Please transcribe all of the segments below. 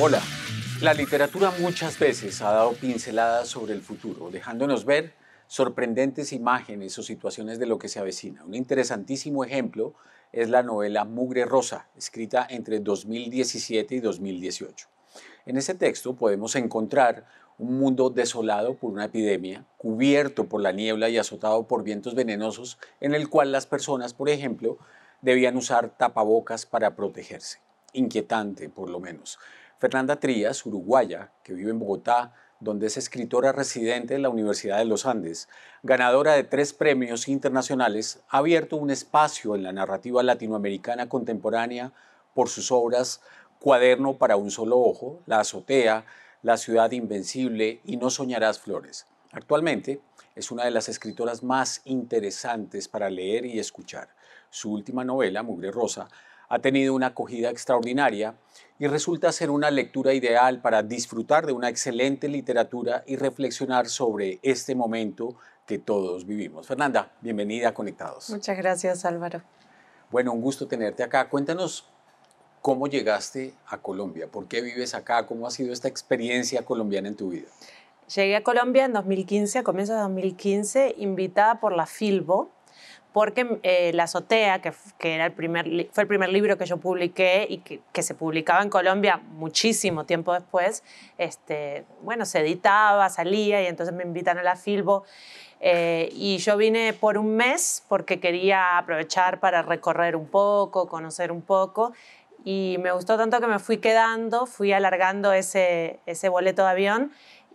Hola, la literatura muchas veces ha dado pinceladas sobre el futuro, dejándonos ver sorprendentes imágenes o situaciones de lo que se avecina. Un interesantísimo ejemplo es la novela Mugre Rosa, escrita entre 2017 y 2018. En ese texto podemos encontrar un mundo desolado por una epidemia, cubierto por la niebla y azotado por vientos venenosos, en el cual las personas, por ejemplo, debían usar tapabocas para protegerse. Inquietante, por lo menos. Fernanda Trías, uruguaya, que vive en Bogotá, donde es escritora residente de la Universidad de los Andes, ganadora de tres premios internacionales, ha abierto un espacio en la narrativa latinoamericana contemporánea por sus obras Cuaderno para un solo ojo, La azotea, La ciudad invencible y No soñarás flores. Actualmente es una de las escritoras más interesantes para leer y escuchar. Su última novela, Mugre Rosa, ha tenido una acogida extraordinaria y resulta ser una lectura ideal para disfrutar de una excelente literatura y reflexionar sobre este momento que todos vivimos. Fernanda, bienvenida a Conectados. Muchas gracias, Álvaro. Bueno, un gusto tenerte acá. Cuéntanos cómo llegaste a Colombia, por qué vives acá, cómo ha sido esta experiencia colombiana en tu vida. Llegué a Colombia en 2015, a comienzos de 2015, invitada por la Filbo, porque eh, La azotea, que, era el primer, fue el primer libro que yo publiqué y que, se publicaba en Colombia muchísimo tiempo después, este, bueno, se editaba, salía y entonces me invitan a la Filbo. Eh, y yo vine por un mes porque quería aprovechar para recorrer un poco, conocer un poco. Y me gustó tanto que me fui quedando, fui alargando ese, ese boleto de avión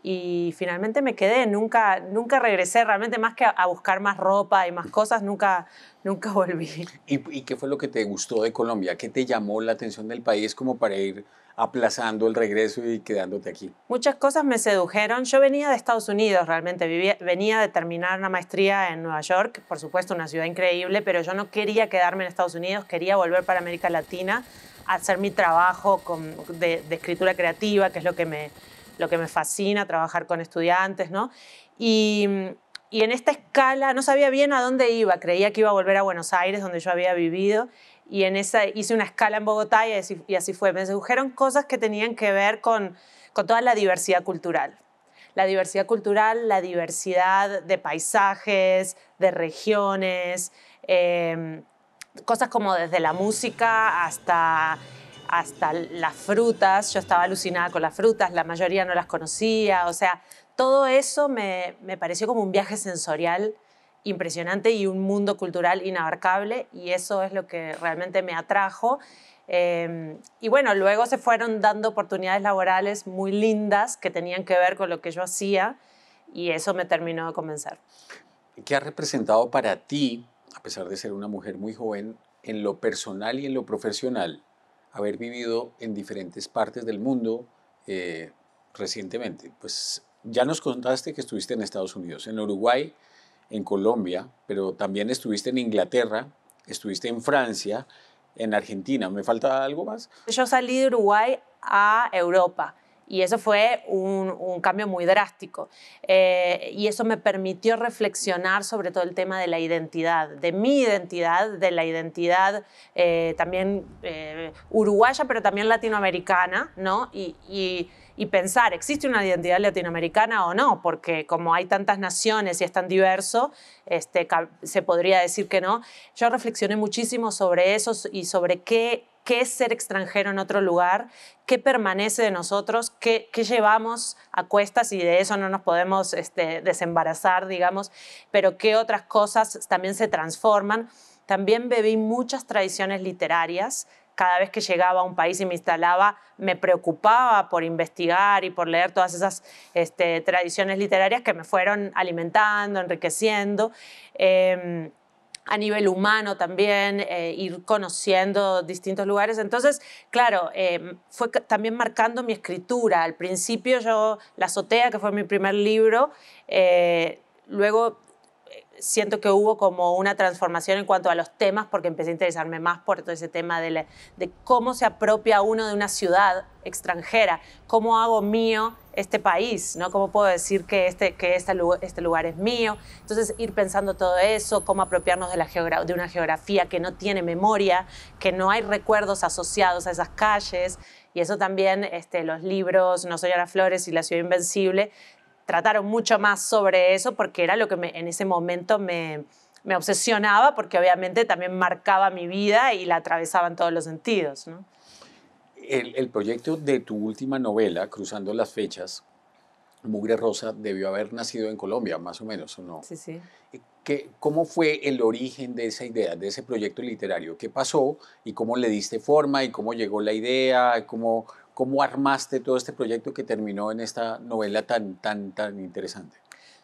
y finalmente me quedé, nunca, nunca regresé, realmente más que a, buscar más ropa y más cosas, nunca, nunca volví. ¿Y, qué fue lo que te gustó de Colombia? ¿Qué te llamó la atención del país como para ir aplazando el regreso y quedándote aquí? Muchas cosas me sedujeron. Yo venía de Estados Unidos realmente, venía de terminar una maestría en Nueva York, por supuesto una ciudad increíble, pero yo no quería quedarme en Estados Unidos, quería volver para América Latina, a hacer mi trabajo con, de, de escritura creativa, que es lo que me, lo que me fascina, trabajar con estudiantes, ¿no? Y, en esta escala no sabía bien a dónde iba, creía que iba a volver a Buenos Aires, donde yo había vivido, y en esa hice una escala en Bogotá y así, fue. Me sedujeron cosas que tenían que ver con, toda la diversidad cultural. La diversidad cultural, la diversidad de paisajes, de regiones, eh, cosas como desde la música hasta hasta las frutas, yo estaba alucinada con las frutas, la mayoría no las conocía, o sea, todo eso me, pareció como un viaje sensorial impresionante y un mundo cultural inabarcable y eso es lo que realmente me atrajo. Em, y bueno, luego se fueron dando oportunidades laborales muy lindas que tenían que ver con lo que yo hacía y eso me terminó de convencer. ¿Qué ha representado para ti, a pesar de ser una mujer muy joven, en lo personal y en lo profesional, haber vivido en diferentes partes del mundo eh, recientemente. Pues ya nos contaste que estuviste en Estados Unidos, en Uruguay, en Colombia, pero también estuviste en Inglaterra, estuviste en Francia, en Argentina. ¿Me falta algo más? Yo salí de Uruguay a Europa. Y eso fue un, cambio muy drástico. Eh, y eso me permitió reflexionar sobre todo el tema de la identidad, de mi identidad, de la identidad eh, también eh, uruguaya, pero también latinoamericana, ¿no? Y, y, pensar, ¿existe una identidad latinoamericana o no? Porque como hay tantas naciones y es tan diverso, este, se podría decir que no. Yo reflexioné muchísimo sobre eso y sobre qué qué es ser extranjero en otro lugar, qué permanece de nosotros, qué, llevamos a cuestas y de eso no nos podemos este, desembarazar, digamos, pero qué otras cosas también se transforman. También bebí muchas tradiciones literarias. Cada vez que llegaba a un país y me instalaba, me preocupaba por investigar y por leer todas esas este, tradiciones literarias que me fueron alimentando, enriqueciendo. Em, a nivel humano también, eh, ir conociendo distintos lugares. Entonces, claro, em, fue también marcando mi escritura. Al principio yo, La azotea, que fue mi primer libro, eh, luego eh, siento que hubo como una transformación en cuanto a los temas, porque empecé a interesarme más por todo ese tema de, de cómo se apropia uno de una ciudad extranjera, cómo hago mío este país, ¿no? ¿Cómo puedo decir que este, que este, lugar, es mío? Entonces, ir pensando todo eso, cómo apropiarnos de, una geografía que no tiene memoria, que no hay recuerdos asociados a esas calles. Y eso también, este, los libros No soy Ana Flores y La ciudad invencible, trataron mucho más sobre eso porque era lo que en ese momento me, me obsesionaba, porque obviamente también marcaba mi vida y la atravesaba en todos los sentidos, ¿no? el, proyecto de tu última novela, Cruzando las Fechas, Mugre Rosa, debió haber nacido en Colombia, más o menos, ¿o no? Sí, sí. Eh, ¿Cómo fue el origen de esa idea, de ese proyecto literario? ¿Qué pasó y cómo le diste forma y cómo llegó la idea? ¿Cómo, cómo armaste todo este proyecto que terminó en esta novela tan, tan, tan interesante?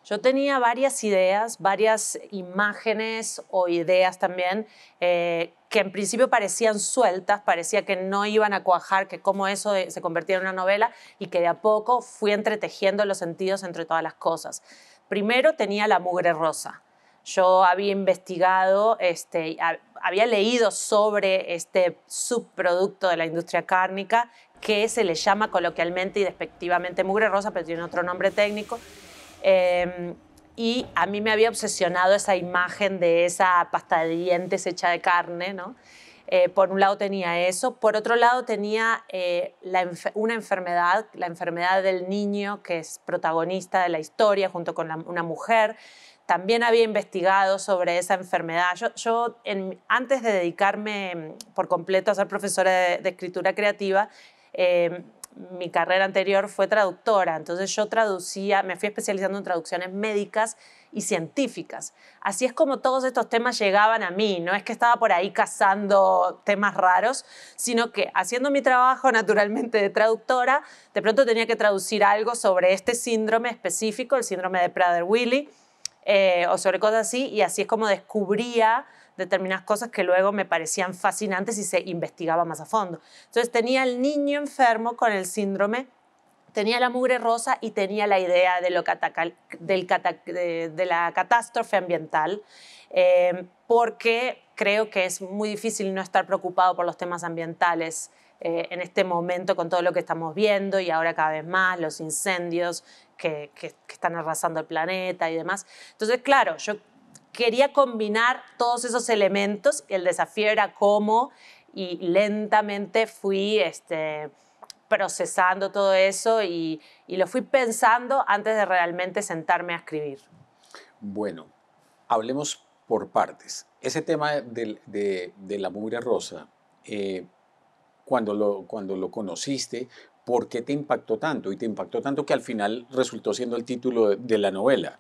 Yo tenía varias ideas, varias imágenes o ideas también eh, que en principio parecían sueltas, parecía que no iban a cuajar, que cómo eso se convertía en una novela y que de a poco fui entretejiendo los sentidos entre todas las cosas. Primero tenía La Mugre Rosa. Yo había investigado, este, había leído sobre este subproducto de la industria cárnica que se le llama coloquialmente y despectivamente mugre rosa, pero tiene otro nombre técnico. Em, y a mí me había obsesionado esa imagen de esa pasta de dientes hecha de carne, ¿no? Eh, por un lado tenía eso, por otro lado tenía eh, una enfermedad, la enfermedad del niño que es protagonista de la historia junto con una mujer. También había investigado sobre esa enfermedad. Yo, antes de dedicarme por completo a ser profesora de, escritura creativa, eh, mi carrera anterior fue traductora, entonces yo traducía, me fui especializando en traducciones médicas y científicas. Así es como todos estos temas llegaban a mí, no es que estaba por ahí cazando temas raros, sino que haciendo mi trabajo naturalmente de traductora, de pronto tenía que traducir algo sobre este síndrome específico, el síndrome de Prader-Willi, eh, o sobre cosas así, y así es como descubría determinadas cosas que luego me parecían fascinantes y se investigaba más a fondo. Entonces tenía el niño enfermo con el síndrome, tenía la mugre rosa y tenía la idea de, lo del de, la catástrofe ambiental, eh, porque creo que es muy difícil no estar preocupado por los temas ambientales. Eh, en este momento con todo lo que estamos viendo y ahora cada vez más los incendios que, que, que, están arrasando el planeta y demás. Entonces, claro, yo quería combinar todos esos elementos y el desafío era cómo y lentamente fui este, procesando todo eso y, y lo fui pensando antes de realmente sentarme a escribir. Bueno, hablemos por partes. Ese tema de, de, la mugre rosa, eh, cuando, lo, cuando lo conociste, ¿por qué te impactó tanto? Y te impactó tanto que al final resultó siendo el título de la novela.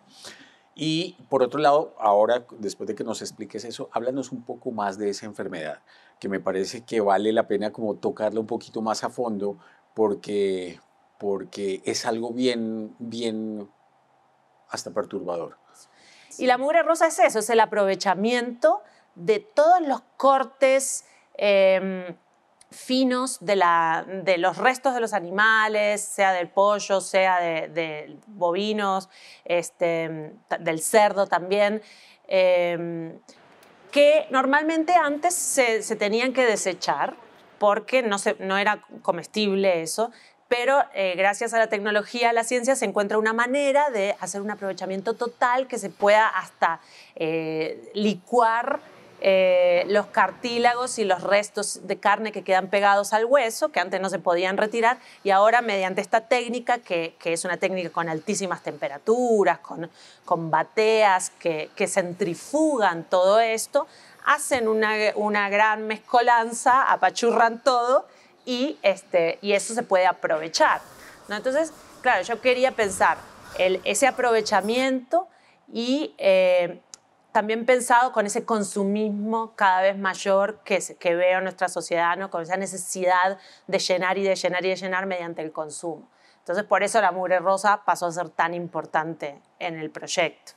Y por otro lado, ahora, después de que nos expliques eso, háblanos un poco más de esa enfermedad, que me parece que vale la pena como tocarla un poquito más a fondo, porque, porque es algo bien, bien hasta perturbador. Y la mugre rosa es eso, es el aprovechamiento de todos los cortes. Em, finos de, los restos de los animales, sea del pollo, sea de, bovinos, este, del cerdo también, em, que normalmente antes se, tenían que desechar porque no, no era comestible eso, pero eh, gracias a la tecnología, a la ciencia, se encuentra una manera de hacer un aprovechamiento total que se pueda hasta eh, licuar eh, los cartílagos y los restos de carne que quedan pegados al hueso, que antes no se podían retirar, y ahora mediante esta técnica, que, que es una técnica con altísimas temperaturas, con, con bateas que, que, centrifugan todo esto, hacen una, una gran mezcolanza, apachurran todo y, este, y eso se puede aprovechar. ¿no? Entonces, claro, yo quería pensar el, ese aprovechamiento y... Eh, también pensado con ese consumismo cada vez mayor que, veo en nuestra sociedad, ¿no? con esa necesidad de llenar y de llenar y de llenar mediante el consumo. Entonces, por eso la mugre rosa pasó a ser tan importante en el proyecto.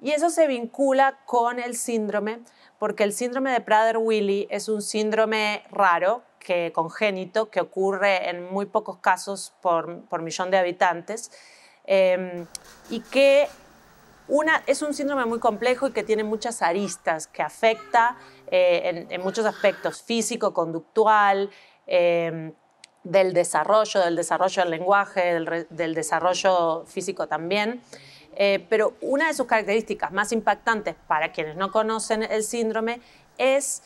Y eso se vincula con el síndrome, porque el síndrome de Prader-Willi es un síndrome raro, que, congénito, que ocurre en muy pocos casos por, millón de habitantes, em, y que es un síndrome muy complejo y que tiene muchas aristas, que afecta eh, en, muchos aspectos, físico, conductual, em, del desarrollo, del desarrollo del lenguaje, del, desarrollo físico también. Eh, pero una de sus características más impactantes para quienes no conocen el síndrome es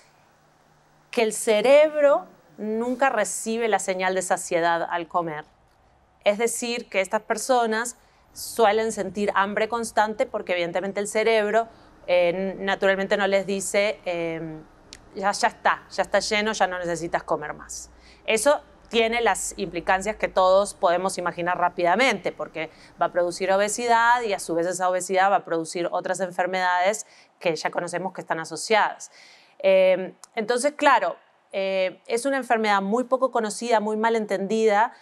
que el cerebro nunca recibe la señal de saciedad al comer. Es decir, que estas personas suelen sentir hambre constante porque evidentemente el cerebro eh, naturalmente no les dice, em, ya, ya está, ya está lleno, ya no necesitas comer más. Eso tiene las implicancias que todos podemos imaginar rápidamente, porque va a producir obesidad y a su vez esa obesidad va a producir otras enfermedades que ya conocemos que están asociadas. Em, entonces, claro, eh, es una enfermedad muy poco conocida, muy mal entendida,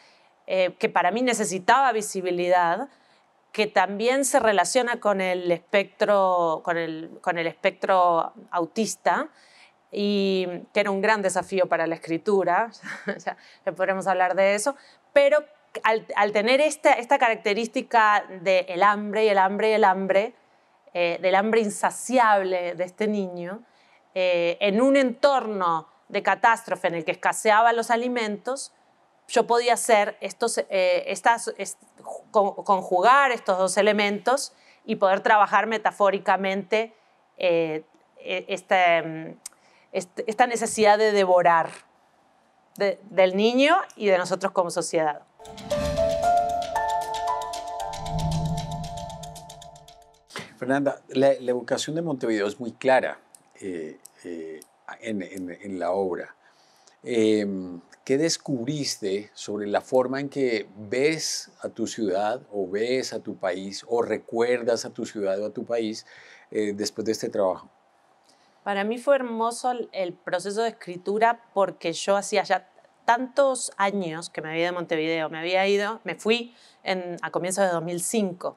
eh, que para mí necesitaba visibilidad, que también se relaciona con el espectro, con el, espectro autista y que era un gran desafío para la escritura, ya, podremos hablar de eso, pero al, tener esta, característica del el hambre y el hambre y el hambre, eh, del hambre insaciable de este niño, eh, en un entorno de catástrofe en el que escaseaban los alimentos, yo podía hacer estos, eh, conjugar estos dos elementos y poder trabajar metafóricamente eh, e, este, mm, esta necesidad de devorar del niño y de nosotros como sociedad. Fernanda, la, educación de Montevideo es muy clara eh, en, la obra. Em, ¿qué descubriste sobre la forma en que ves a tu ciudad o ves a tu país o recuerdas a tu ciudad o a tu país eh, después de este trabajo? Para mí fue hermoso el proceso de escritura porque yo hacía ya tantos años que me había ido de Montevideo, me había ido, me fui a comienzos de 2005,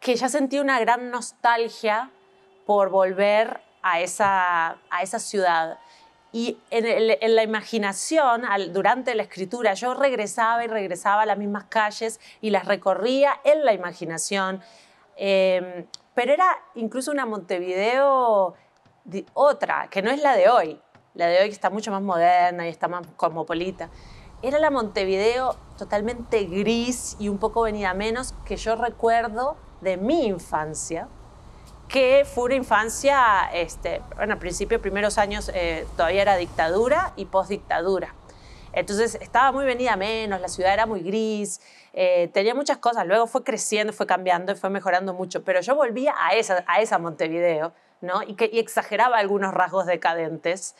que ya sentí una gran nostalgia por volver a a esa ciudad y en, la imaginación, durante la escritura, yo regresaba y regresaba a las mismas calles y las recorría en la imaginación. Em, pero era incluso una Montevideo otra, que no es la de hoy. La de hoy que está mucho más moderna y está más cosmopolita. Era la Montevideo totalmente gris y un poco venida menos que yo recuerdo de mi infancia, que fue una infancia, este, bueno, al principio, primeros años eh, todavía era dictadura y postdictadura. Entonces estaba muy venida menos, la ciudad era muy gris, eh, tenía muchas cosas. Luego fue creciendo, fue cambiando y fue mejorando mucho. Pero yo volvía a esa, a esa Montevideo, ¿no? Y, que, exageraba algunos rasgos decadentes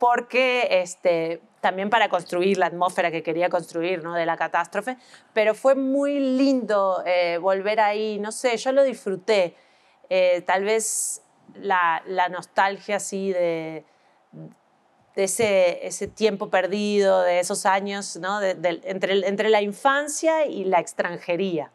porque este, también para construir la atmósfera que quería construir ¿no? de la catástrofe, pero fue muy lindo eh, volver ahí, no sé, yo lo disfruté. Eh, tal vez la, nostalgia así de, ese, tiempo perdido, de esos años, entre, la infancia y la extranjería.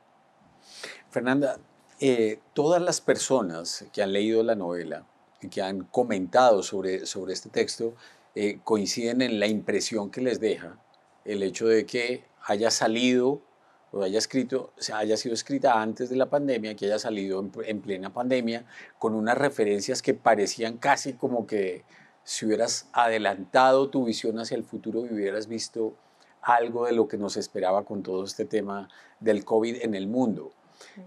Fernanda, eh, todas las personas que han leído la novela, y que han comentado sobre, sobre este texto, eh, coinciden en la impresión que les deja el hecho de que haya salido o haya, escrito, haya sido escrita antes de la pandemia, que haya salido en, plena pandemia, con unas referencias que parecían casi como que si hubieras adelantado tu visión hacia el futuro y hubieras visto algo de lo que nos esperaba con todo este tema del COVID en el mundo.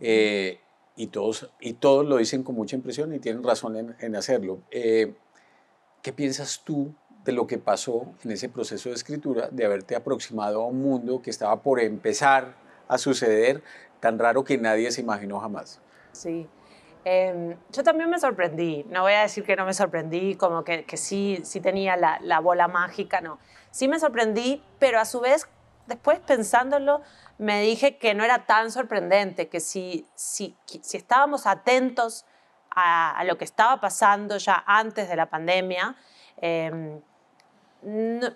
Eh, y, todos, y todos lo dicen con mucha impresión y tienen razón en, hacerlo. Eh, ¿Qué piensas tú de lo que pasó en ese proceso de escritura, de haberte aproximado a un mundo que estaba por empezar suceder tan raro que nadie se imaginó jamás. Sí. Em, yo también me sorprendí, no voy a decir que no me sorprendí, como que, sí, sí tenía la, bola mágica, no. Sí me sorprendí, pero a su vez, después pensándolo, me dije que no era tan sorprendente, que si, si, si estábamos atentos a, lo que estaba pasando ya antes de la pandemia, em, no,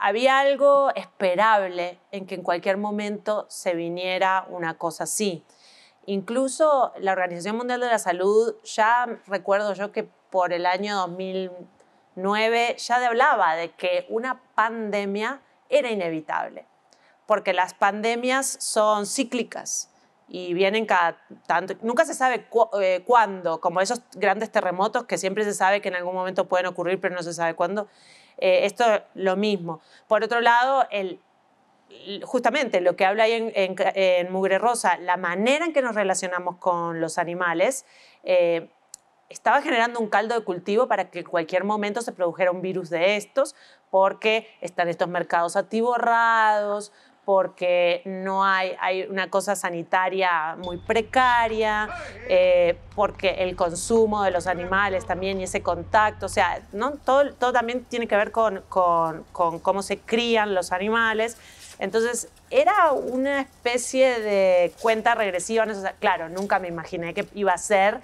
había algo esperable en que en cualquier momento se viniera una cosa así. Incluso la Organización Mundial de la Salud, ya recuerdo yo que por el año 2009 ya hablaba de que una pandemia era inevitable, porque las pandemias son cíclicas y vienen cada tanto, nunca se sabe eh, cuándo, como esos grandes terremotos que siempre se sabe que en algún momento pueden ocurrir, pero no se sabe cuándo. Eh, esto esto lo mismo. Por otro lado, justamente lo que habla ahí en, en, Mugre Rosa, la manera en que nos relacionamos con los animales, eh, estaba generando un caldo de cultivo para que en cualquier momento se produjera un virus de estos, porque están estos mercados atiborrados, porque no hay, una cosa sanitaria muy precaria, eh, porque el consumo de los animales también y ese contacto, o sea, todo, también tiene que ver con, cómo se crían los animales. Entonces, era una especie de cuenta regresiva. claro, nunca me imaginé que iba a ser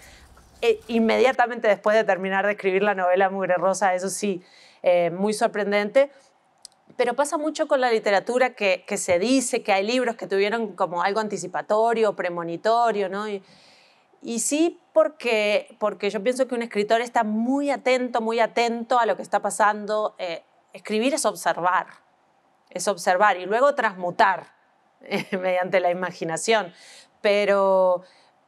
eh, inmediatamente después de terminar de escribir la novela Mugre Rosa, eso sí, eh, muy sorprendente pero pasa mucho con la literatura que, se dice que hay libros que tuvieron como algo anticipatorio, premonitorio, ¿no? Y, sí, porque, porque yo pienso que un escritor está muy atento, muy atento a lo que está pasando. Eh, escribir es observar, es observar y luego transmutar mediante la imaginación. Pero,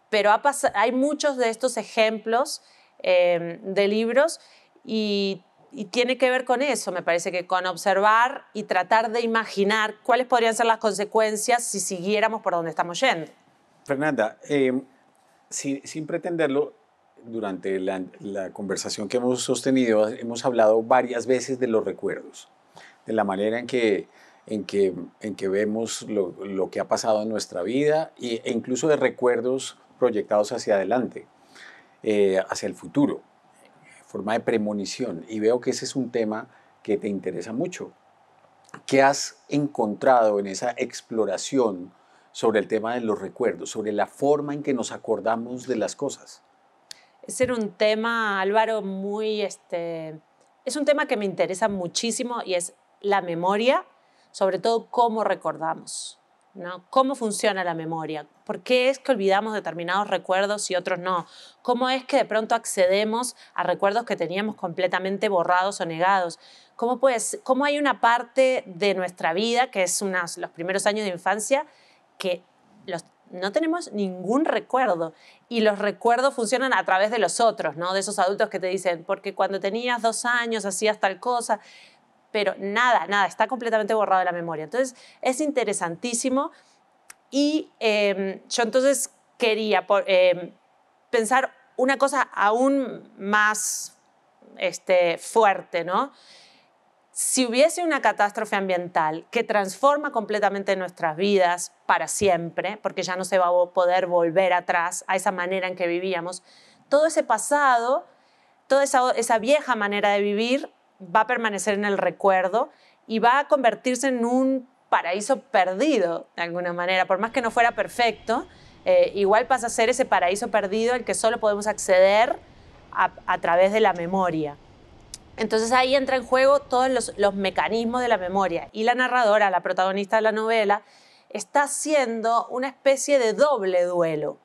pero hay muchos de estos ejemplos eh, de libros y y tiene que ver con eso, me parece que con observar y tratar de imaginar cuáles podrían ser las consecuencias si siguiéramos por donde estamos yendo. Fernanda, em, sin, pretenderlo, durante la, conversación que hemos sostenido, hemos hablado varias veces de los recuerdos, de la manera en que, en que, vemos lo, que ha pasado en nuestra vida e incluso de recuerdos proyectados hacia adelante, eh, hacia el futuro forma de premonición. Y veo que ese es un tema que te interesa mucho. ¿Qué has encontrado en esa exploración sobre el tema de los recuerdos, sobre la forma en que nos acordamos de las cosas? Ese era un tema, Álvaro, muy... Este, es un tema que me interesa muchísimo y es la memoria, sobre todo cómo recordamos. ¿Cómo funciona la memoria? ¿Por qué es que olvidamos determinados recuerdos y otros no? ¿Cómo es que de pronto accedemos a recuerdos que teníamos completamente borrados o negados? ¿Cómo, pues, cómo hay una parte de nuestra vida, que es unas, los primeros años de infancia, que los, no tenemos ningún recuerdo? Y los recuerdos funcionan a través de los otros, ¿no? De esos adultos que te dicen, porque cuando tenías dos años hacías tal cosa pero nada, nada, está completamente borrado de la memoria. Entonces, es interesantísimo y em, yo entonces quería em, pensar una cosa aún más este, fuerte, ¿no? Si hubiese una catástrofe ambiental que transforma completamente nuestras vidas para siempre, porque ya no se va a poder volver atrás a esa manera en que vivíamos, todo ese pasado, toda esa vieja manera de vivir va a permanecer en el recuerdo y va a convertirse en un paraíso perdido, de alguna manera, por más que no fuera perfecto, eh, igual pasa a ser ese paraíso perdido al que solo podemos acceder a, través de la memoria. Entonces ahí entran en juego todos los, los, mecanismos de la memoria y la narradora, la protagonista de la novela, está haciendo una especie de doble duelo.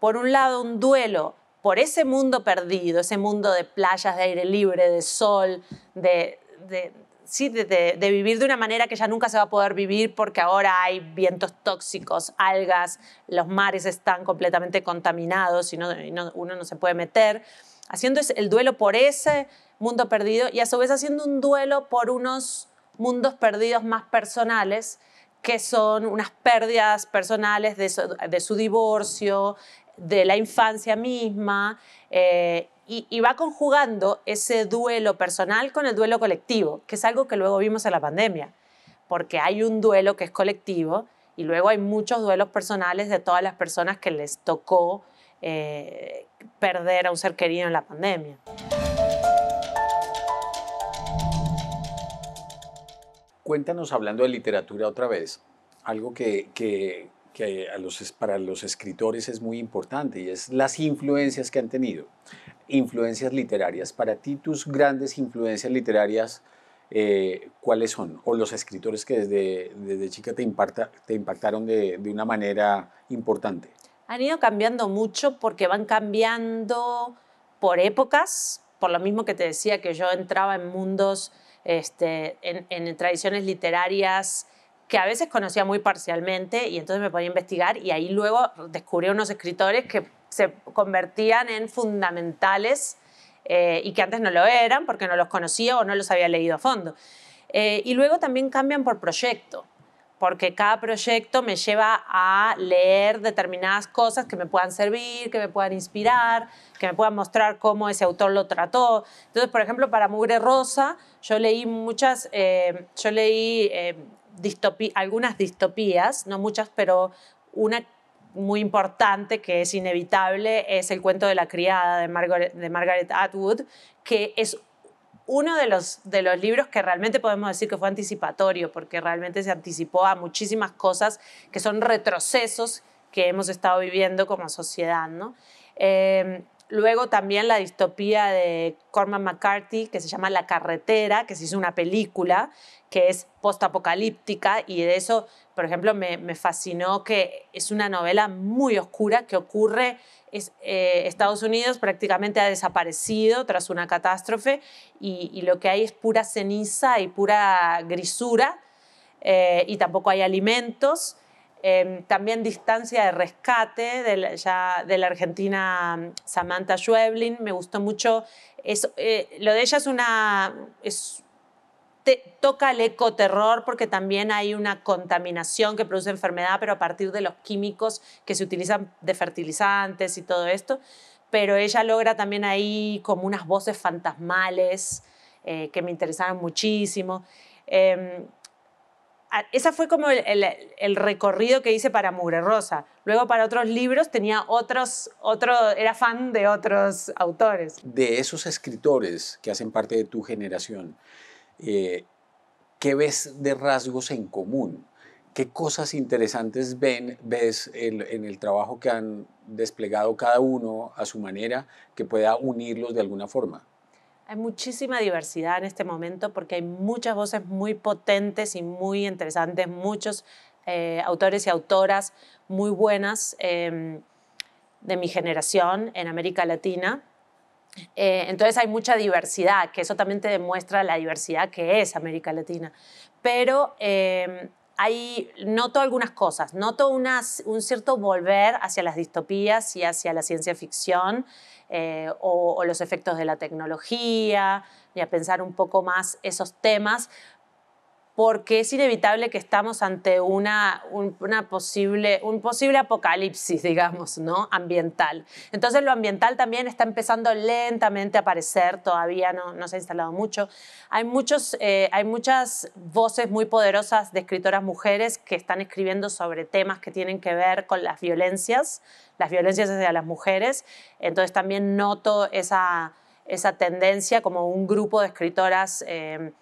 Por un lado, un duelo por ese mundo perdido, ese mundo de playas, de aire libre, de sol, de, vivir de una manera que ya nunca se va a poder vivir porque ahora hay vientos tóxicos, algas, los mares están completamente contaminados y, uno no se puede meter. Haciendo el duelo por ese mundo perdido y a su vez haciendo un duelo por unos mundos perdidos más personales que son unas pérdidas personales de su divorcio, de la infancia misma eh, y, va conjugando ese duelo personal con el duelo colectivo, que es algo que luego vimos en la pandemia, porque hay un duelo que es colectivo y luego hay muchos duelos personales de todas las personas que les tocó eh, perder a un ser querido en la pandemia. Cuéntanos, hablando de literatura otra vez, algo que que a los, para los escritores es muy importante y es las influencias que han tenido. Influencias literarias. Para ti, tus grandes influencias literarias, eh, ¿cuáles son? O los escritores que desde, desde chica te, te impactaron de, de una manera importante. Han ido cambiando mucho porque van cambiando por épocas, por lo mismo que te decía que yo entraba en mundos, este, en, en tradiciones literarias que a veces conocía muy parcialmente y entonces me podía investigar y ahí luego descubrí unos escritores que se convertían en fundamentales eh, y que antes no lo eran porque no los conocía o no los había leído a fondo. Eh, y luego también cambian por proyecto, porque cada proyecto me lleva a leer determinadas cosas que me puedan servir, que me puedan inspirar, que me puedan mostrar cómo ese autor lo trató. Entonces, por ejemplo, para Mugre Rosa, yo leí muchas, eh, yo leí algunas distopías, no muchas, pero una muy importante que es inevitable es el cuento de la criada de Margaret, de Margaret Atwood, que es uno de los, de los libros que realmente podemos decir que fue anticipatorio, porque realmente se anticipó a muchísimas cosas que son retrocesos que hemos estado viviendo como sociedad. ¿no? Eh, Luego también la distopía de Cormac McCarthy, que se llama La carretera, que se hizo una película que es postapocalíptica y de eso, por ejemplo, me, fascinó que es una novela muy oscura que ocurre, es, eh, Estados Unidos prácticamente ha desaparecido tras una catástrofe y, lo que hay es pura ceniza y pura grisura eh, y tampoco hay alimentos Em, también distancia de rescate de la, argentina mm, Samantha Schweblin, me gustó mucho. Eh, lo de ella es una... toca el ecoterror porque también hay una contaminación que produce enfermedad, pero a partir de los químicos que se utilizan de fertilizantes y todo esto. Pero ella logra también ahí como unas voces fantasmales eh, que me interesaron muchísimo. Em, esa fue como el, recorrido que hice para Mugre Rosa. Luego para otros libros tenía otros, otro, era fan de otros autores. De esos escritores que hacen parte de tu generación, eh, ¿qué ves de rasgos en común? ¿Qué cosas interesantes ven, ves en el trabajo que han desplegado cada uno a su manera que pueda unirlos de alguna forma? Hay muchísima diversidad en este momento porque hay muchas voces muy potentes y muy interesantes, muchos eh, autores y autoras muy buenas em, de mi generación en América Latina. Eh, entonces hay mucha diversidad, que eso también te demuestra la diversidad que es América Latina. Pero em, hay, noto algunas cosas, noto un cierto volver hacia las distopías y hacia la ciencia ficción eh, o, o, los efectos de la tecnología y a pensar un poco más esos temas, porque es inevitable que estamos ante una, un, una posible, un posible apocalipsis, digamos, ¿no? ambiental. Entonces lo ambiental también está empezando lentamente a aparecer, todavía no, no se ha instalado mucho. Hay, muchos, eh, hay muchas voces muy poderosas de escritoras mujeres que están escribiendo sobre temas que tienen que ver con las violencias, las violencias hacia las mujeres. Entonces también noto esa, esa tendencia como un grupo de escritoras. Eh,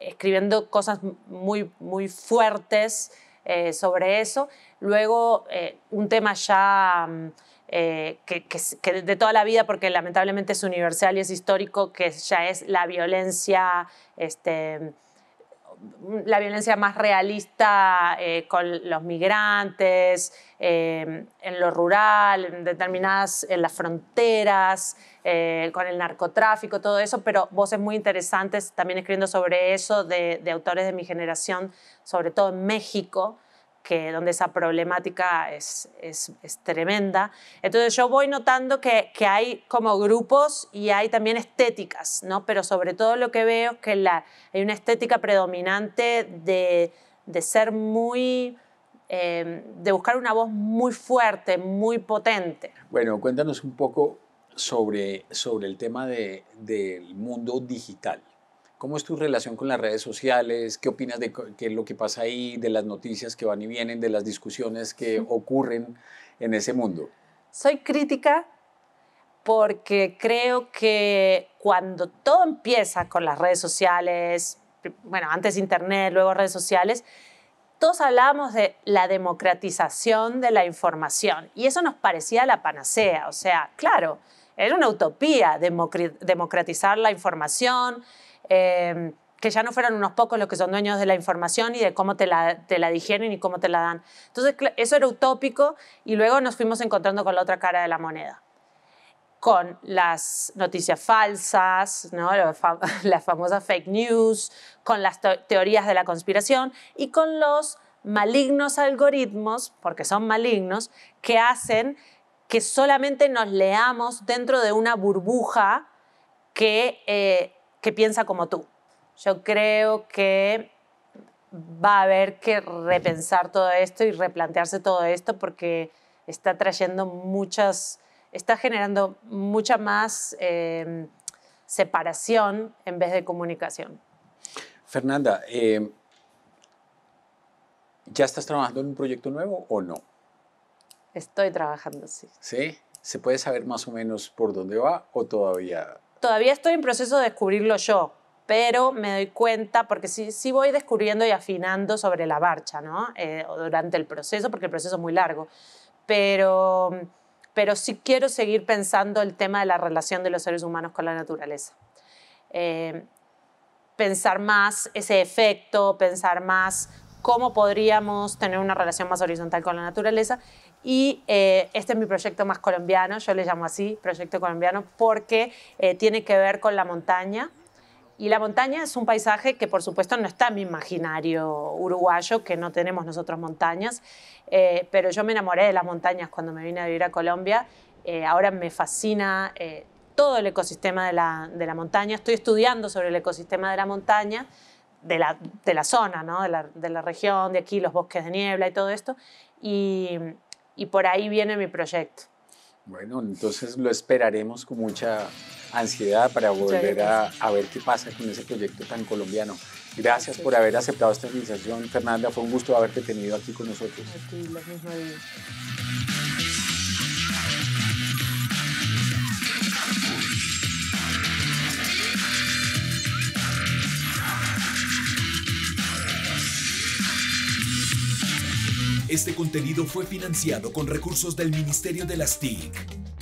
escribiendo cosas muy, muy fuertes eh, sobre eso. Luego, eh, un tema ya mm, eh, que, de toda la vida, porque lamentablemente es universal y es histórico, que ya es la violencia, este, mm, la violencia más realista con los migrantes, en lo rural, en determinadas, en las fronteras. Eh, con el narcotráfico, todo eso, pero voces muy interesantes también escribiendo sobre eso de, autores de mi generación, sobre todo en México, que donde esa problemática es, tremenda. Entonces yo voy notando que, hay como grupos y hay también estéticas, ¿no? Pero sobre todo lo que veo es que la, hay una estética predominante de, ser muy... Eh, de buscar una voz muy fuerte, muy potente. Bueno, cuéntanos un poco sobre, el tema del mundo digital. ¿Cómo es tu relación con las redes sociales? ¿Qué opinas de lo que pasa ahí, de las noticias que van y vienen, de las discusiones que ocurren en ese mundo? Soy crítica porque creo que cuando todo empieza con las redes sociales, bueno, antes Internet, luego redes sociales, todos hablábamos de la democratización de la información y eso nos parecía la panacea, o sea, claro, era una utopía democratizar la información, em, que ya no fueran unos pocos los que son dueños de la información y de cómo te la, te la digieren y cómo te la dan. Entonces, eso era utópico y luego nos fuimos encontrando con la otra cara de la moneda con las noticias falsas, ¿no? las famosas fake news, con las teorías de la conspiración y con los malignos algoritmos, porque son malignos, que hacen que solamente nos leamos dentro de una burbuja eh, que, piensa como tú. Yo creo que va a haber que repensar todo esto y replantearse todo esto porque está trayendo muchas, está generando mucha más em, separación en vez de comunicación. Fernanda, em, ¿ya estás trabajando en un proyecto nuevo o no? Estoy trabajando, sí. ¿Sí? ¿Se puede saber más o menos por dónde va o todavía...? Todavía estoy en proceso de descubrirlo yo, pero me doy cuenta, porque sí, voy descubriendo y afinando sobre la marcha, ¿no? Eh, durante el proceso, porque el proceso es muy largo. Pero, pero sí quiero seguir pensando el tema de la relación de los seres humanos con la naturaleza. Eh, pensar más ese efecto, pensar más cómo podríamos tener una relación más horizontal con la naturaleza y eh, este es mi proyecto más colombiano, yo le llamo así, proyecto colombiano, porque eh, tiene que ver con la montaña. Y la montaña es un paisaje que por supuesto no está en mi imaginario uruguayo, que no tenemos nosotros montañas, eh, pero yo me enamoré de las montañas cuando me vine a vivir a Colombia. ahora me fascina todo el ecosistema de la, de la montaña, estoy estudiando sobre el ecosistema de la montaña. De la, zona, ¿no? de, la, de, la, región, de aquí, los bosques de niebla y todo esto. Y, y por ahí viene mi proyecto. Bueno, entonces lo esperaremos con mucha ansiedad para volver a, ver qué pasa con ese proyecto tan colombiano. Gracias por haber aceptado esta invitación, Fernanda. Fue un gusto haberte tenido aquí con nosotros. Aquí, Este contenido fue financiado con recursos del Ministerio de las TIC.